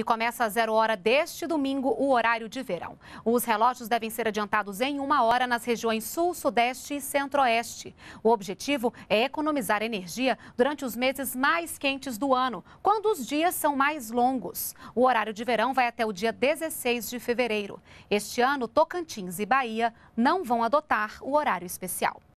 e começa às zero hora deste domingo o horário de verão. Os relógios devem ser adiantados em uma hora nas regiões sul, sudeste e centro-oeste. O objetivo é economizar energia durante os meses mais quentes do ano, quando os dias são mais longos. O horário de verão vai até o dia 16 de fevereiro. Este ano, Tocantins e Bahia não vão adotar o horário especial.